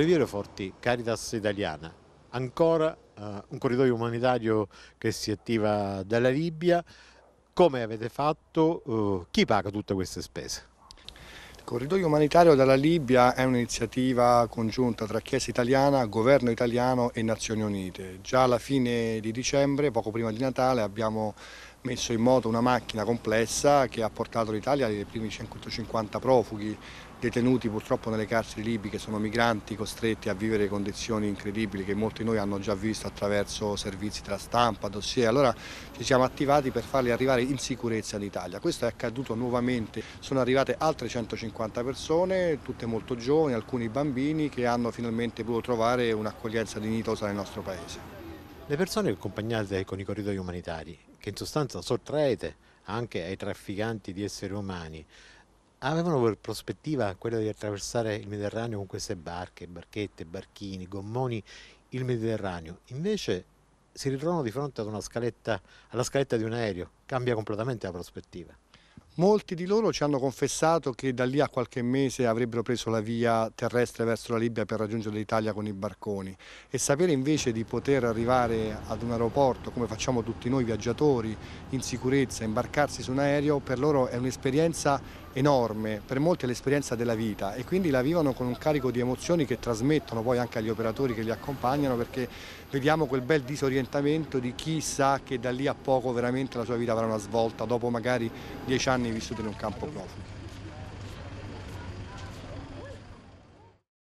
Riviere Forti, Caritas Italiana, ancora eh, un corridoio umanitario che si attiva dalla Libia, come avete fatto, eh, chi paga tutte queste spese? Il corridoio umanitario dalla Libia è un'iniziativa congiunta tra Chiesa italiana, governo italiano e Nazioni Unite. Già alla fine di dicembre, poco prima di Natale, abbiamo messo in moto una macchina complessa che ha portato l'Italia ai primi 150 profughi detenuti purtroppo nelle carceri libiche, sono migranti costretti a vivere condizioni incredibili che molti di noi hanno già visto attraverso servizi tra stampa, dossier, allora ci siamo attivati per farli arrivare in sicurezza in Italia. Questo è accaduto nuovamente, sono arrivate altre 150 persone, tutte molto giovani, alcuni bambini che hanno finalmente potuto trovare un'accoglienza dignitosa nel nostro paese. Le persone accompagnate con i corridoi umanitari che in sostanza sottraete anche ai trafficanti di esseri umani, avevano per prospettiva quella di attraversare il Mediterraneo con queste barche, barchette, barchini, gommoni, il Mediterraneo. Invece si ritrovano di fronte ad una scaletta, alla scaletta di un aereo, cambia completamente la prospettiva. Molti di loro ci hanno confessato che da lì a qualche mese avrebbero preso la via terrestre verso la Libia per raggiungere l'Italia con i barconi e sapere invece di poter arrivare ad un aeroporto come facciamo tutti noi viaggiatori in sicurezza, imbarcarsi su un aereo per loro è un'esperienza enorme, per molti è l'esperienza della vita e quindi la vivono con un carico di emozioni che trasmettono poi anche agli operatori che li accompagnano perché vediamo quel bel disorientamento di chi sa che da lì a poco veramente la sua vita avrà una svolta dopo magari dieci anni vissuti in un campo profughi.